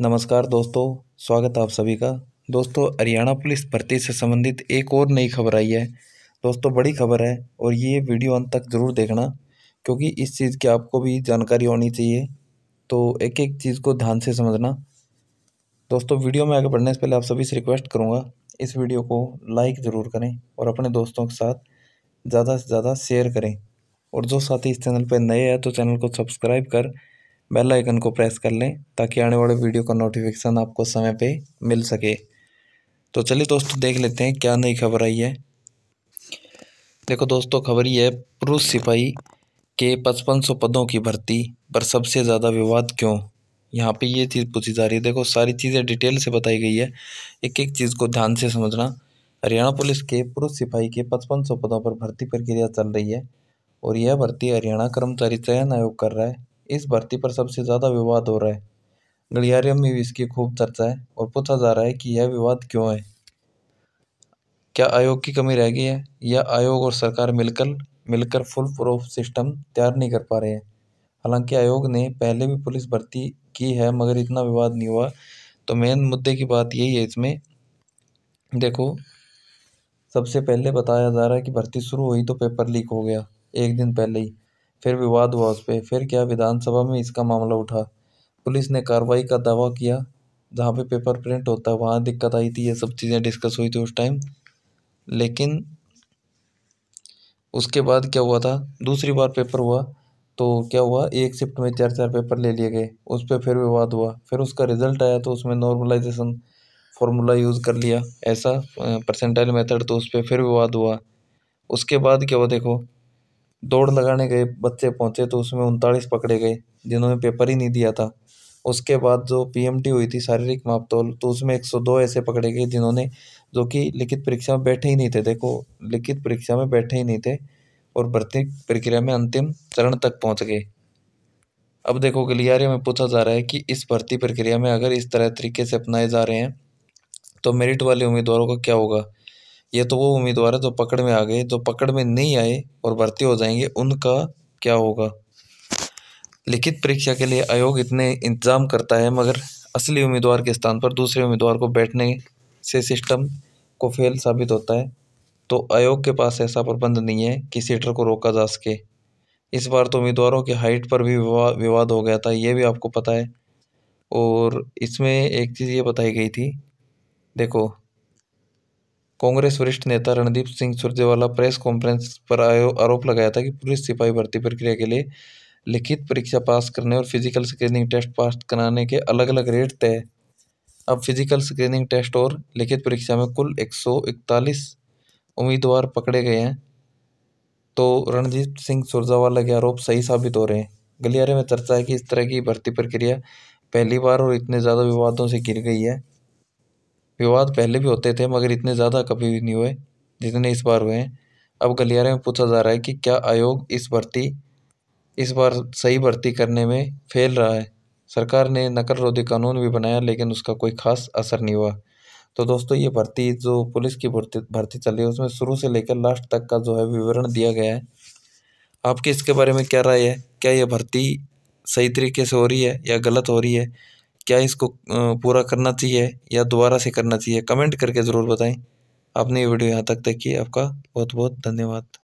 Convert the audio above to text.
नमस्कार दोस्तों स्वागत है आप सभी का दोस्तों हरियाणा पुलिस भर्ती से संबंधित एक और नई खबर आई है दोस्तों बड़ी खबर है और ये वीडियो अंत तक ज़रूर देखना क्योंकि इस चीज़ की आपको भी जानकारी होनी चाहिए तो एक एक चीज़ को ध्यान से समझना दोस्तों वीडियो में आगे बढ़ने से पहले आप सभी से रिक्वेस्ट करूँगा इस वीडियो को लाइक ज़रूर करें और अपने दोस्तों के साथ ज़्यादा से ज़्यादा शेयर करें और जो साथी इस चैनल पर नए हैं तो चैनल को सब्सक्राइब कर बेल आइकन को प्रेस कर लें ताकि आने वाले वीडियो का नोटिफिकेशन आपको समय पे मिल सके तो चलिए दोस्तों देख लेते हैं क्या नई खबर आई है देखो दोस्तों खबर ये है पुरुष सिपाही के पचपन सौ पदों की भर्ती पर सबसे ज़्यादा विवाद क्यों यहाँ पे ये चीज़ पूछी जा रही है देखो सारी चीज़ें डिटेल से बताई गई है एक एक चीज़ को ध्यान से समझना हरियाणा पुलिस के पुरुष सिपाही के पचपन सौ पदों पर भर्ती प्रक्रिया चल रही है और यह भर्ती हरियाणा कर्मचारी चयन आयोग कर रहा है इस भर्ती पर सबसे ज़्यादा विवाद हो रहा है गलियारियम में भी इसकी खूब चर्चा है और पूछा जा रहा है कि यह विवाद क्यों है क्या आयोग की कमी रह गई है या आयोग और सरकार मिलकर मिलकर फुल प्रूफ सिस्टम तैयार नहीं कर पा रहे हैं हालांकि आयोग ने पहले भी पुलिस भर्ती की है मगर इतना विवाद नहीं हुआ तो मेन मुद्दे की बात यही है इसमें देखो सबसे पहले बताया जा रहा है कि भर्ती शुरू हुई तो पेपर लीक हो गया एक दिन पहले ही फिर विवाद हुआ उस पर फिर क्या विधानसभा में इसका मामला उठा पुलिस ने कार्रवाई का दावा किया जहाँ पे पेपर प्रिंट होता है वहाँ दिक्कत आई थी ये सब चीज़ें डिस्कस हुई थी उस टाइम लेकिन उसके बाद क्या हुआ था दूसरी बार पेपर हुआ तो क्या हुआ एक शिफ्ट में चार चार पेपर ले लिए गए उस पर फिर विवाद हुआ फिर उसका रिजल्ट आया तो उसमें नॉर्मलाइजेशन फार्मूला यूज़ कर लिया ऐसा परसेंटाइल मेथड तो उस पर फिर विवाद हुआ उसके बाद क्या हुआ देखो दौड़ लगाने गए बच्चे पहुँचे तो उसमें उनतालीस पकड़े गए जिन्होंने पेपर ही नहीं दिया था उसके बाद जो पीएमटी हुई थी शारीरिक मापतोल तो उसमें एक सौ दो ऐसे पकड़े गए जिन्होंने जो कि लिखित परीक्षा में बैठे ही नहीं थे देखो लिखित परीक्षा में बैठे ही नहीं थे और भर्ती प्रक्रिया में अंतिम चरण तक पहुंच गए अब देखो गलियारे में पूछा जा रहा है कि इस भर्ती प्रक्रिया में अगर इस तरह तरीके से अपनाए जा रहे हैं तो मेरिट वाले उम्मीदवारों का क्या होगा ये तो वो उम्मीदवार है जो तो पकड़ में आ गए जो तो पकड़ में नहीं आए और भर्ती हो जाएंगे उनका क्या होगा लिखित परीक्षा के लिए आयोग इतने इंतज़ाम करता है मगर असली उम्मीदवार के स्थान पर दूसरे उम्मीदवार को बैठने से सिस्टम को फेल साबित होता है तो आयोग के पास ऐसा प्रबंध नहीं है कि सीटर को रोका जा सके इस बार तो उम्मीदवारों की हाइट पर भी विवा, विवाद हो गया था ये भी आपको पता है और इसमें एक चीज़ ये बताई गई थी देखो कांग्रेस वरिष्ठ नेता रणदीप सिंह सुरजेवाला प्रेस कॉन्फ्रेंस पर आरोप लगाया था कि पुलिस सिपाही भर्ती प्रक्रिया के लिए लिखित परीक्षा पास करने और फिजिकल स्क्रीनिंग टेस्ट पास कराने के अलग अलग रेट तय अब फिजिकल स्क्रीनिंग टेस्ट और लिखित परीक्षा में कुल 141 उम्मीदवार पकड़े गए हैं तो रणजीत सिंह सुरजावाला के आरोप सही साबित हो रहे हैं गलियारे में चर्चा है कि इस तरह की भर्ती प्रक्रिया पहली बार और इतने ज़्यादा विवादों से गिर गई है विवाद पहले भी होते थे मगर इतने ज़्यादा कभी भी नहीं हुए जितने इस बार हुए हैं अब गलियारे में पूछा जा रहा है कि क्या आयोग इस भर्ती इस बार सही भर्ती करने में फेल रहा है सरकार ने नकल रोधी कानून भी बनाया लेकिन उसका कोई खास असर नहीं हुआ तो दोस्तों ये भर्ती जो पुलिस की भर्ती भर्ती चल रही है उसमें शुरू से लेकर लास्ट तक का जो है विवरण दिया गया है आपकी इसके बारे में क्या राय है क्या ये भर्ती सही तरीके से हो रही है या गलत हो रही है क्या इसको पूरा करना चाहिए या दोबारा से करना चाहिए कमेंट करके ज़रूर बताएं आपने ये वीडियो यहाँ तक देखी आपका बहुत बहुत धन्यवाद